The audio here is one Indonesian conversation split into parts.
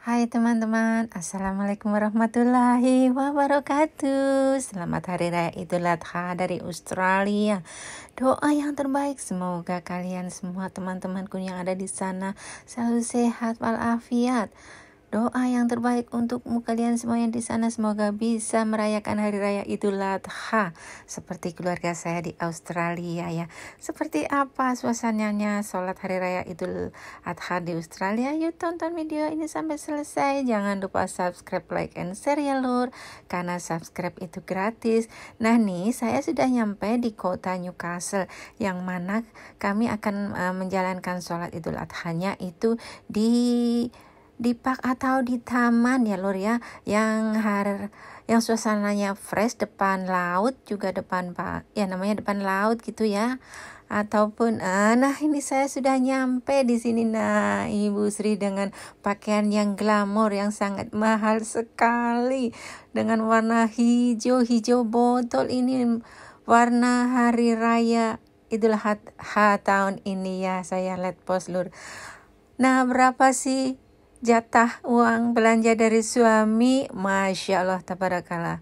Hai teman-teman, Assalamualaikum warahmatullahi wabarakatuh Selamat Hari Raya Idul Adha dari Australia Doa yang terbaik, semoga kalian semua teman-temanku yang ada di sana Selalu sehat walafiat Doa yang terbaik untukmu kalian semua yang di sana semoga bisa merayakan hari raya Idul Adha seperti keluarga saya di Australia ya. Seperti apa suasananya sholat hari raya Idul Adha di Australia? Yuk tonton video ini sampai selesai. Jangan lupa subscribe, like, and share ya lur. Karena subscribe itu gratis. Nah nih saya sudah nyampe di kota Newcastle yang mana kami akan uh, menjalankan sholat Idul adha nya itu di di park atau di taman ya lor ya yang har yang suasananya fresh depan laut juga depan pak ya namanya depan laut gitu ya ataupun ah, nah ini saya sudah nyampe di sini nah Ibu Sri dengan pakaian yang glamor yang sangat mahal sekali dengan warna hijau hijau botol ini warna hari raya Idul Adha tahun ini ya saya let post lur nah berapa sih jatah uang belanja dari suami, masya Allah tabarakallah.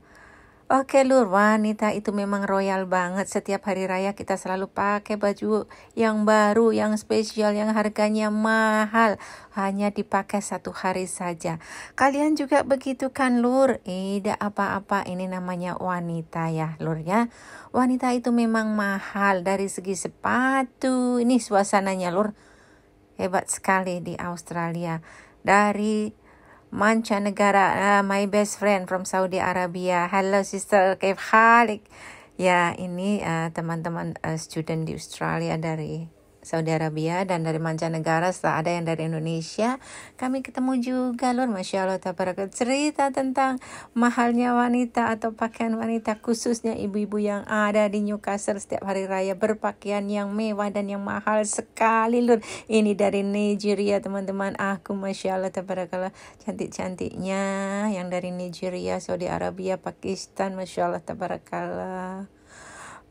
Oke lur, wanita itu memang royal banget. Setiap hari raya kita selalu pakai baju yang baru, yang spesial, yang harganya mahal. Hanya dipakai satu hari saja. Kalian juga begitu kan lur? Tidak apa-apa, ini namanya wanita ya lur ya. Wanita itu memang mahal dari segi sepatu. Ini suasananya lur. Hebat sekali di Australia dari mancanegara uh, my best friend from Saudi Arabia hello sister Kev Khalik ya ini eh, teman-teman uh, uh, student di Australia dari Saudi Arabia dan dari mancanegara setelah ada yang dari Indonesia kami ketemu juga Lur Masya Allah tabarakat cerita tentang mahalnya wanita atau pakaian wanita khususnya ibu-ibu yang ada di Newcastle setiap hari raya berpakaian yang mewah dan yang mahal sekali Lur ini dari Nigeria teman-teman aku Masya Allah tabarakallah cantik-cantiknya yang dari Nigeria Saudi Arabia Pakistan Masya Allah tabarakallah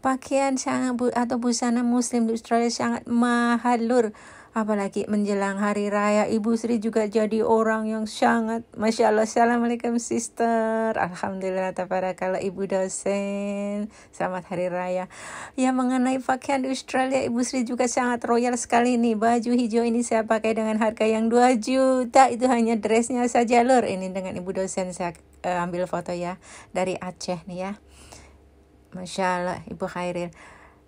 Pakaian sangat bu atau busana muslim di Australia sangat mahal lur. Apalagi menjelang hari raya, Ibu Sri juga jadi orang yang sangat Masya Allah, Assalamualaikum sister Alhamdulillah, kalau Ibu dosen Selamat hari raya Ya mengenai pakaian di Australia, Ibu Sri juga sangat royal sekali nih Baju hijau ini saya pakai dengan harga yang 2 juta Itu hanya dressnya saja lor Ini dengan Ibu dosen saya eh, ambil foto ya Dari Aceh nih ya Masya Allah Ibu Khairil.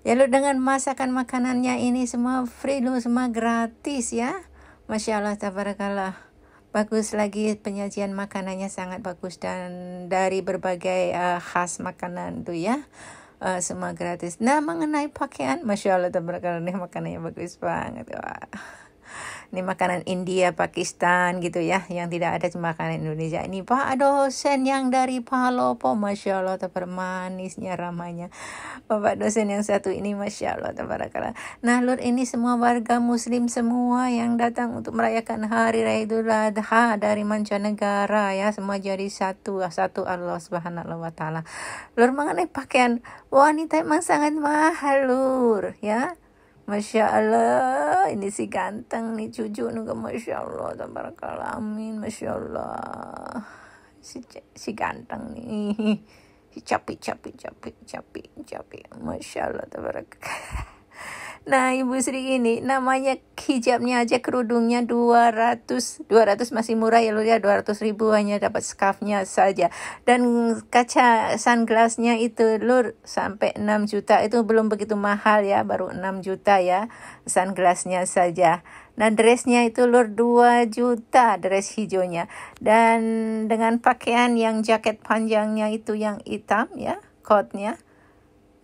Ya lu dengan masakan makanannya ini semua free lu semua gratis ya. Masya Allah tabarakallah. Bagus lagi penyajian makanannya sangat bagus dan dari berbagai uh, khas makanan tuh ya. Uh, semua gratis. Nah mengenai pakaian, masya Allah tabarakallah nih makanannya bagus banget. Wah ini makanan India, Pakistan gitu ya, yang tidak ada makanan Indonesia. Ini Pak dosen yang dari Palopo, Masya Allah, manisnya ramanya. Bapak dosen yang satu ini, Masya Allah, tabarakallah. Nah, Lur, ini semua warga muslim semua yang datang untuk merayakan Hari Raya Idul Adha dari mancanegara ya, semua jadi satu, satu Allah Subhanahu wa taala. Lur mengenai pakaian wanita emang sangat mahal, Lur, ya. Masya Allah, ini si ganteng nih cucu nunggu Masya Allah, tabarakallah, amin, Masya Allah. Si, si ganteng nih, si capi, capi, capi, capi, capi, Masya Allah, tabarakallah. Nah, Ibu Sri ini namanya hijabnya aja kerudungnya 200, 200 masih murah ya lu ya, 200 ribu hanya dapat scarfnya saja. Dan kaca sunglassnya itu lur sampai 6 juta itu belum begitu mahal ya, baru 6 juta ya sunglassnya saja. Nah, dressnya itu lur 2 juta dress hijaunya. Dan dengan pakaian yang jaket panjangnya itu yang hitam ya, coatnya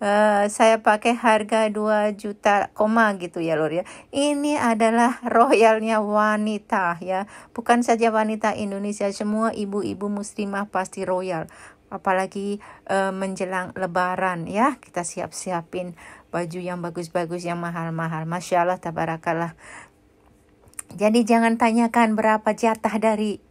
Eh, saya pakai harga 2 juta koma gitu ya lur ya ini adalah royalnya wanita ya bukan saja wanita Indonesia semua ibu-ibu muslimah pasti royal apalagi uh, menjelang lebaran ya kita siap-siapin baju yang bagus-bagus yang mahal-mahal Masya Allah tabarakallah jadi jangan tanyakan berapa jatah dari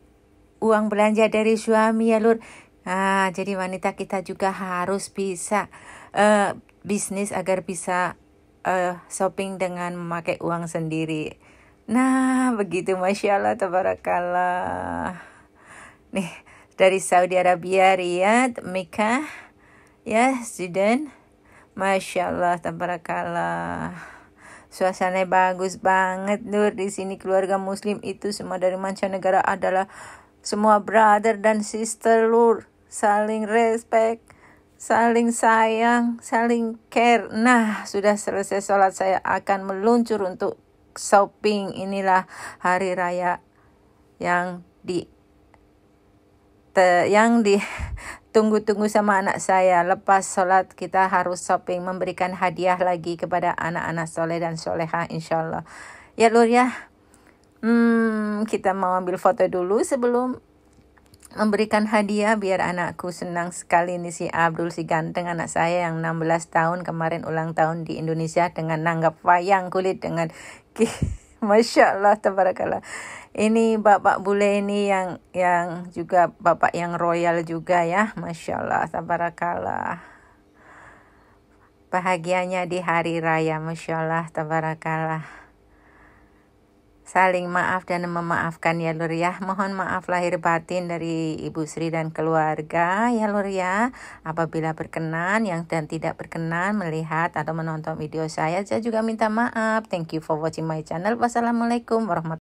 uang belanja dari suami ya lur. Nah, jadi wanita kita juga harus bisa uh, bisnis agar bisa uh, shopping dengan memakai uang sendiri. Nah, begitu masya Allah, tabarakallah. Nih, dari Saudi Arabia, Riyadh, Mekah, ya, student. Masya Allah, tabarakallah. Suasana bagus banget, Nur. Di sini keluarga muslim itu semua dari mancanegara adalah semua brother dan sister, Lur. Saling respect saling sayang, saling care. Nah, sudah selesai sholat saya akan meluncur untuk shopping. Inilah hari raya yang di te, yang di tunggu-tunggu sama anak saya. Lepas sholat kita harus shopping, memberikan hadiah lagi kepada anak-anak soleh dan soleha insya Allah. Ya lur ya, hmm, kita mau ambil foto dulu sebelum memberikan hadiah biar anakku senang sekali nih si Abdul si ganteng anak saya yang 16 tahun kemarin ulang tahun di Indonesia dengan nanggap wayang kulit dengan Masya Allah tabarakallah ini bapak bule ini yang yang juga bapak yang royal juga ya Masya Allah tabarakallah bahagianya di hari raya Masya Allah tabarakallah saling maaf dan memaafkan ya Lur ya. Mohon maaf lahir batin dari Ibu Sri dan keluarga ya Lur ya. Apabila berkenan yang dan tidak berkenan melihat atau menonton video saya, saya juga minta maaf. Thank you for watching my channel. Wassalamualaikum warahmatullahi